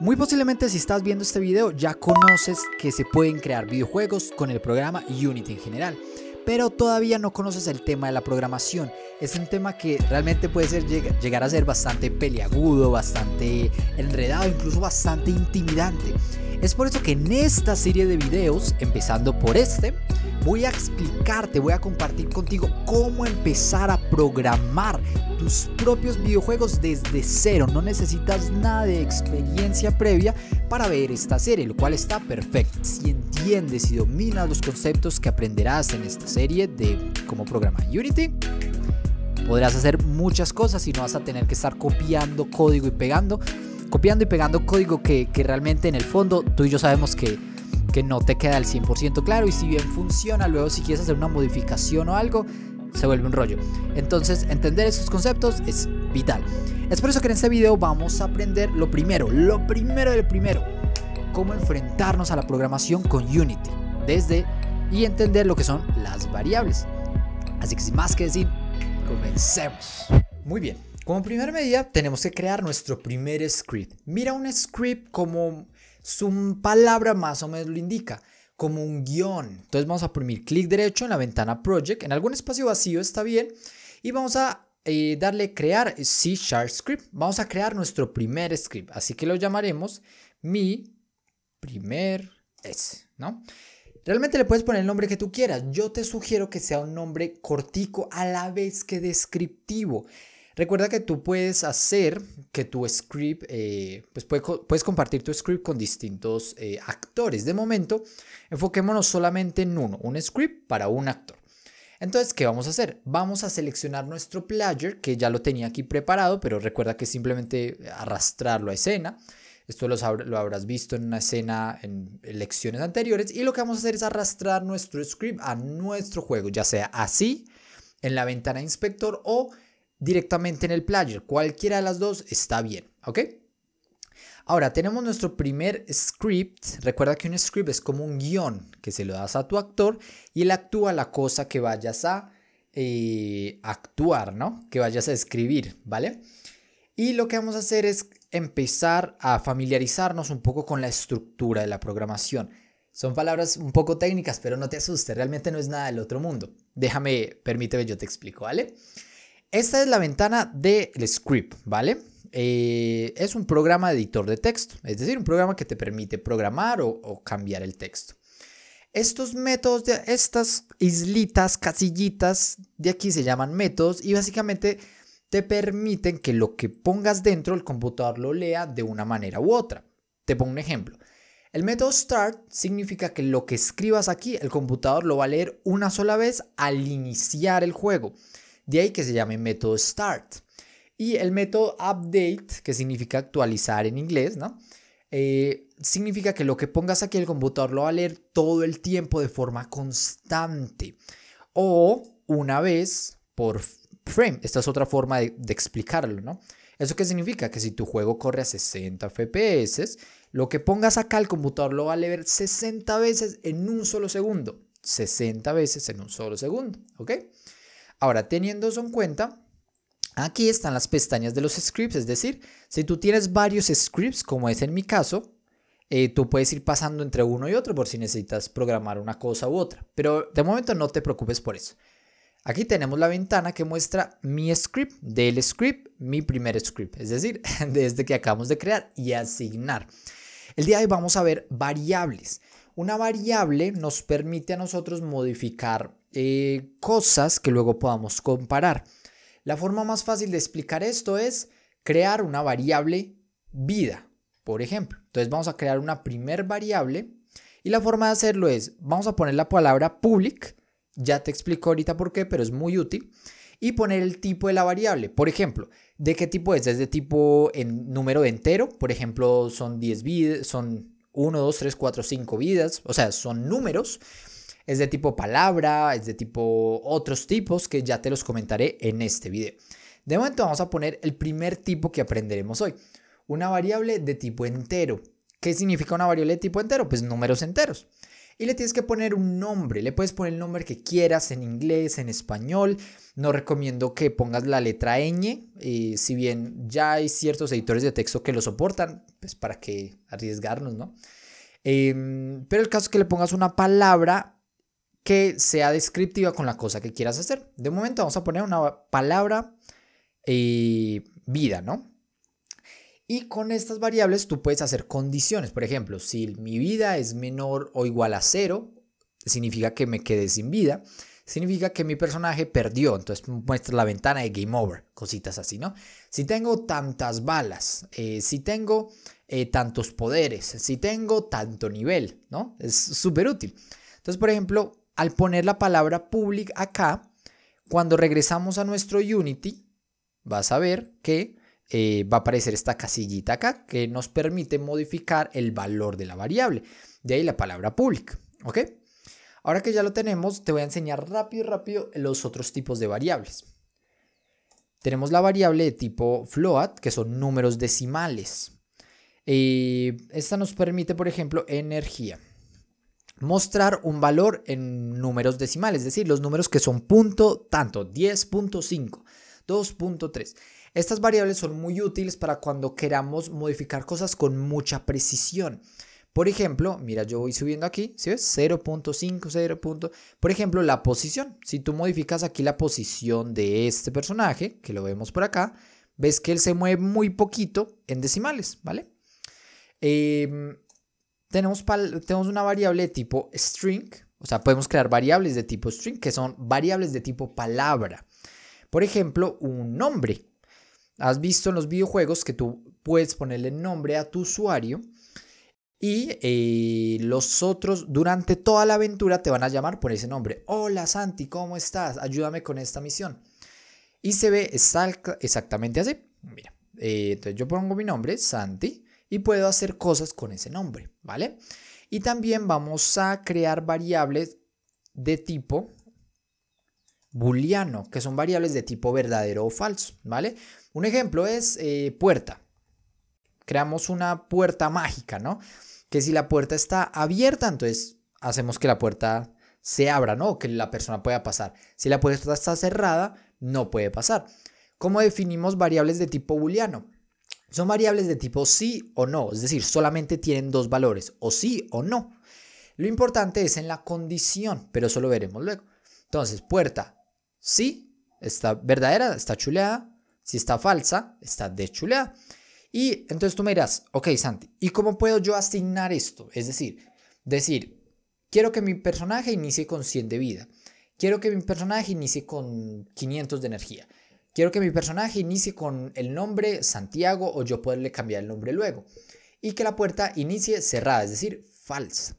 Muy posiblemente si estás viendo este video ya conoces que se pueden crear videojuegos con el programa Unity en general pero todavía no conoces el tema de la programación. Es un tema que realmente puede ser, llegar a ser bastante peliagudo, bastante enredado, incluso bastante intimidante. Es por eso que en esta serie de videos, empezando por este, voy a explicarte, voy a compartir contigo cómo empezar a programar tus propios videojuegos desde cero. No necesitas nada de experiencia previa para ver esta serie, lo cual está perfecto. Si entiendes y dominas los conceptos que aprenderás en esta serie, serie de cómo programar Unity. Podrás hacer muchas cosas y no vas a tener que estar copiando código y pegando. Copiando y pegando código que, realmente en el fondo tú y yo sabemos que, no te queda al 100% claro y si bien funciona, luego si quieres hacer una modificación o algo, se vuelve un rollo. Entonces, entender esos conceptos es vital. Es por eso que en este video vamos a aprender lo primero, lo primero del primero, cómo enfrentarnos a la programación con Unity desde y entender lo que son las variables. Así que sin más que decir, comencemos. Muy bien, como primera medida tenemos que crear nuestro primer script. Mira un script como su palabra más o menos lo indica, como un guión. Entonces vamos a poner clic derecho en la ventana Project, en algún espacio vacío está bien, y vamos a eh, darle crear C Sharp Script. Vamos a crear nuestro primer script, así que lo llamaremos mi primer S, ¿no? Realmente le puedes poner el nombre que tú quieras. Yo te sugiero que sea un nombre cortico a la vez que descriptivo. Recuerda que tú puedes hacer que tu script, eh, pues puedes compartir tu script con distintos eh, actores. De momento, enfoquémonos solamente en uno, un script para un actor. Entonces, ¿qué vamos a hacer? Vamos a seleccionar nuestro player, que ya lo tenía aquí preparado, pero recuerda que simplemente arrastrarlo a escena. Esto lo, habrás visto en una escena en lecciones anteriores. Y lo que vamos a hacer es arrastrar nuestro script a nuestro juego, ya sea así, en la ventana inspector o directamente en el player. Cualquiera de las dos está bien, ¿ok? Ahora tenemos nuestro primer script. Recuerda que un script es como un guión que se lo das a tu actor y él actúa la cosa que vayas a eh, actuar, ¿no? Que vayas a escribir, ¿vale? Y lo que vamos a hacer es empezar a familiarizarnos un poco con la estructura de la programación. Son palabras un poco técnicas, pero no te asustes, realmente no es nada del otro mundo. Déjame, permíteme, yo te explico, ¿vale? Esta es la ventana del script, ¿vale? Eh, es un programa editor de texto, es decir, un programa que te permite programar o, cambiar el texto. Estos métodos, de, estas islitas, casillitas de aquí se llaman métodos y básicamente te permiten que lo que pongas dentro el computador lo lea de una manera u otra. Te pongo un ejemplo. El método start significa que lo que escribas aquí el computador lo va a leer una sola vez al iniciar el juego. De ahí que se llame método start. Y el método update, que significa actualizar en inglés, ¿no? Eh, significa que lo que pongas aquí el computador lo va a leer todo el tiempo de forma constante. O una vez por frame. Esta es otra forma de, explicarlo, ¿no? ¿Eso qué significa? Que si tu juego corre a 60 FPS, lo que pongas acá al computador lo va a leer 60 veces en un solo segundo. 60 veces en un solo segundo, ¿ok? Ahora, teniendo eso en cuenta, aquí están las pestañas de los scripts, es decir, si tú tienes varios scripts, como es en mi caso, eh, tú puedes ir pasando entre uno y otro por si necesitas programar una cosa u otra. Pero de momento no te preocupes por eso. Aquí tenemos la ventana que muestra mi script, del script, mi primer script, es decir, desde que acabamos de crear y asignar. El día de hoy vamos a ver variables. Una variable nos permite a nosotros modificar eh, cosas que luego podamos comparar. La forma más fácil de explicar esto es crear una variable vida, por ejemplo. Entonces vamos a crear una primer variable y la forma de hacerlo es, vamos a poner la palabra public ya te explico ahorita por qué, pero es muy útil. Y poner el tipo de la variable. Por ejemplo, ¿de qué tipo es? ¿Es de tipo en número entero? Por ejemplo, son 10 vidas, son 1, 2, 3, 4, 5 vidas. O sea, son números. Es de tipo palabra, es de tipo otros tipos que ya te los comentaré en este video. De momento vamos a poner el primer tipo que aprenderemos hoy. Una variable de tipo entero. ¿Qué significa una variable de tipo entero? Pues números enteros y le tienes que poner un nombre. Le puedes poner el nombre que quieras en inglés, en español. No recomiendo que pongas la letra ñ, eh, si bien ya hay ciertos editores de texto que lo soportan, pues para qué arriesgarnos, ¿no? Em, pero el caso es que le pongas una palabra que sea descriptiva con la cosa que quieras hacer. De momento vamos a poner una palabra eh, vida, ¿no? Y con estas variables tú puedes hacer condiciones. Por ejemplo, si mi vida es menor o igual a cero, significa que me quedé sin vida. Significa que mi personaje perdió. Entonces muestra la ventana de game over. Cositas así, ¿no? Si tengo tantas balas, eh, si tengo eh, tantos poderes, si tengo tanto nivel, ¿no? Es súper útil. Entonces, por ejemplo, al poner la palabra public acá, cuando regresamos a nuestro Unity, vas a ver que eh, va a aparecer esta casillita acá que nos permite modificar el valor de la variable. De ahí la palabra public. Ahora que ya lo tenemos, te voy a enseñar rápido, rápido los otros tipos de variables. Tenemos la variable de tipo float, que son números decimales. Eh, esta nos permite, por ejemplo, energía. Mostrar un valor en números decimales, es decir, los números que son punto tanto, 10.5, 2.3. Estas variables son muy útiles para cuando queramos modificar cosas con mucha precisión. Por ejemplo, mira, yo voy subiendo aquí, ¿sí ves? 0.5, 0. Por ejemplo, la posición. Si tú modificas aquí la posición de este personaje, que lo vemos por acá, ves que él se mueve muy poquito en decimales, ¿vale? Em, tenemos, tenemos una variable de tipo string, o sea, podemos crear variables de tipo string, que son variables de tipo palabra. Por ejemplo, un nombre. Has visto en los videojuegos que tú puedes ponerle nombre a tu usuario y eh, los otros durante toda la aventura te van a llamar por ese nombre. Hola Santi, ¿cómo estás? Ayúdame con esta misión. Y se ve exactamente así. Mira, eh, entonces yo pongo mi nombre, Santi, y puedo hacer cosas con ese nombre, ¿vale? Y también vamos a crear variables de tipo booleano, que son variables de tipo verdadero o falso, ¿vale? Un ejemplo es eh, puerta. Creamos una puerta mágica, ¿no? Que si la puerta está abierta, entonces hacemos que la puerta se abra, ¿no? que la persona pueda pasar. Si la puerta está cerrada, no puede pasar. ¿Cómo definimos variables de tipo booleano? Son variables de tipo sí o no, es decir, solamente tienen dos valores, o sí o no. Lo importante es en la condición, pero eso lo veremos luego. Entonces, puerta, si está verdadera, está chuleada. Si está falsa, está chuleada Y entonces tú me dirás, ok Santi, ¿y cómo puedo yo asignar esto? Es decir, decir, quiero que mi personaje inicie con 100 de vida. Quiero que mi personaje inicie con 500 de energía. Quiero que mi personaje inicie con el nombre Santiago o yo poderle cambiar el nombre luego. Y que la puerta inicie cerrada, es decir, falsa.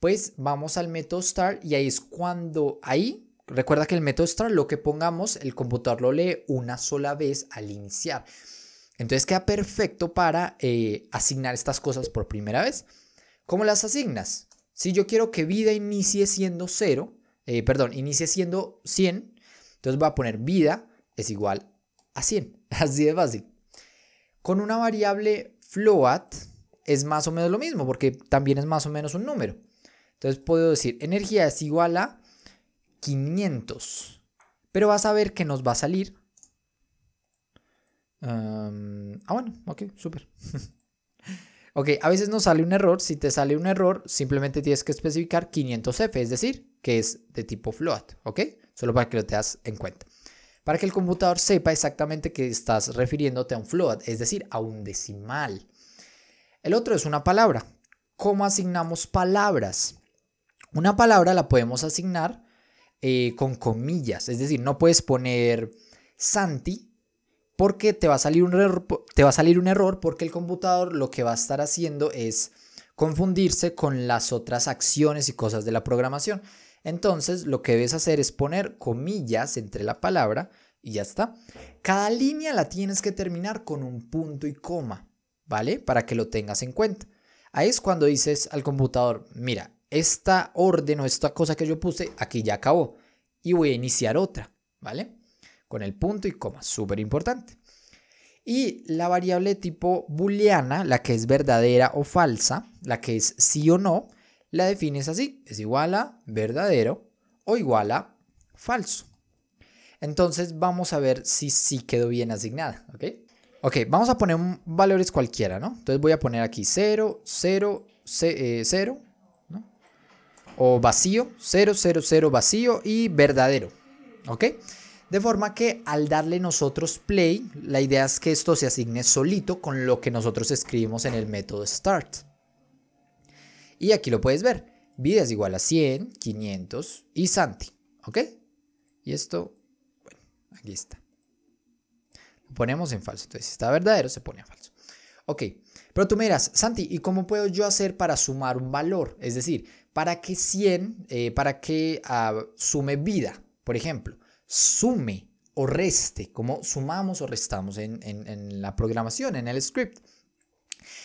Pues vamos al método start y ahí es cuando ahí Recuerda que el método star, lo que pongamos, el computador lo lee una sola vez al iniciar. Entonces queda perfecto para eh, asignar estas cosas por primera vez. ¿Cómo las asignas? Si yo quiero que vida inicie siendo cero eh, perdón, inicie siendo 100, entonces voy a poner vida es igual a 100. Así de fácil. Con una variable float es más o menos lo mismo porque también es más o menos un número. Entonces puedo decir energía es igual a 500. Pero vas a ver que nos va a salir. ah, bueno, ok, súper. ok, a veces nos sale un error. Si te sale un error, simplemente tienes que especificar 500F, es decir, que es de tipo float, ¿ok? Solo para que lo tengas en cuenta. Para que el computador sepa exactamente que estás refiriéndote a un float, es decir, a un decimal. El otro es una palabra. ¿Cómo asignamos palabras? Una palabra la podemos asignar eh, con comillas. Es decir, no puedes poner Santi porque te va, a salir un te va a salir un error porque el computador lo que va a estar haciendo es confundirse con las otras acciones y cosas de la programación. Entonces, lo que debes hacer es poner comillas entre la palabra y ya está. Cada línea la tienes que terminar con un punto y coma, ¿vale? Para que lo tengas en cuenta. Ahí es cuando dices al computador, mira, esta orden o esta cosa que yo puse aquí ya acabó y voy a iniciar otra, ¿vale? Con el punto y coma, súper importante. Y la variable tipo booleana, la que es verdadera o falsa, la que es sí o no, la defines así, es igual a verdadero o igual a falso. Entonces vamos a ver si sí quedó bien asignada, ¿ok? Ok, vamos a poner un valores cualquiera, ¿no? Entonces voy a poner aquí 0, 0, 0, o vacío, 0, 0, 0 vacío y verdadero. ¿Ok? De forma que al darle nosotros play, la idea es que esto se asigne solito con lo que nosotros escribimos en el método start. Y aquí lo puedes ver. Vida es igual a 100, 500 y Santi. ¿Ok? Y esto, bueno, aquí está. Lo ponemos en falso. Entonces, si está verdadero, se pone en falso. Ok, pero tú miras, Santi, ¿y cómo puedo yo hacer para sumar un valor? Es decir, para que 100, eh, para que ah, sume vida, por ejemplo, sume o reste, como sumamos o restamos en, en la programación, en el script.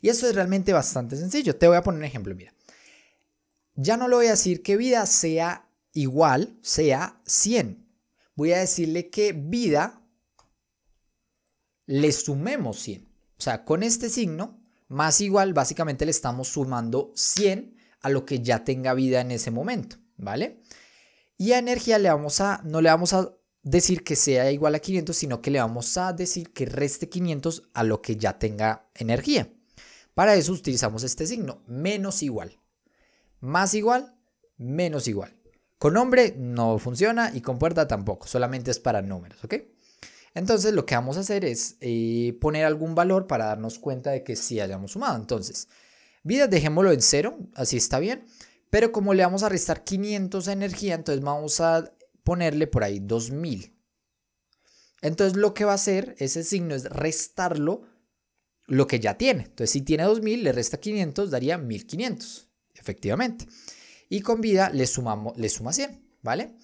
Y eso es realmente bastante sencillo. Te voy a poner un ejemplo, mira. Ya no le voy a decir que vida sea igual, sea 100. Voy a decirle que vida le sumemos 100. O sea, con este signo, más igual, básicamente le estamos sumando 100 a lo que ya tenga vida en ese momento, ¿vale? Y a energía le vamos a, no le vamos a decir que sea igual a 500, sino que le vamos a decir que reste 500 a lo que ya tenga energía. Para eso utilizamos este signo, menos igual. Más igual, menos igual. Con nombre no funciona y con puerta tampoco, solamente es para números, ¿ok? Entonces lo que vamos a hacer es eh, poner algún valor para darnos cuenta de que sí hayamos sumado. Entonces, Vida dejémoslo en cero, así está bien. Pero como le vamos a restar 500 De energía, entonces vamos a ponerle por ahí 2000. Entonces lo que va a hacer ese signo es restarlo lo que ya tiene. Entonces si tiene 2000, le resta 500, daría 1500, efectivamente. Y con vida le, sumamos, le suma 100, ¿vale?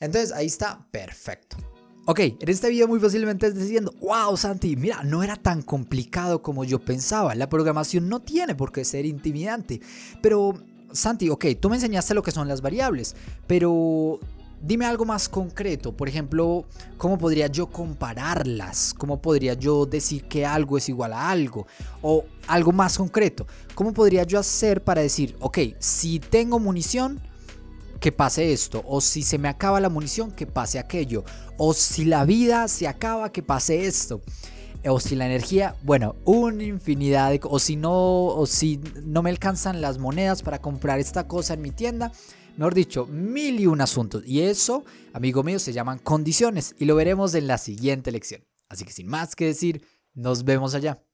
Entonces ahí está, perfecto. Ok, en este video muy fácilmente estás diciendo, wow Santi, mira, no era tan complicado como yo pensaba, la programación no tiene por qué ser intimidante, pero Santi, ok, tú me enseñaste lo que son las variables, pero dime algo más concreto, por ejemplo, ¿cómo podría yo compararlas? ¿Cómo podría yo decir que algo es igual a algo? O algo más concreto, ¿cómo podría yo hacer para decir, ok, si tengo munición, que pase esto, o si se me acaba la munición, que pase aquello, o si la vida se acaba, que pase esto, o si la energía, bueno, una infinidad de, o si no, o si no me alcanzan las monedas para comprar esta cosa en mi tienda, mejor dicho, mil y un asuntos. Y eso, amigo mío, se llaman condiciones y lo veremos en la siguiente lección. Así que sin más que decir, nos vemos allá.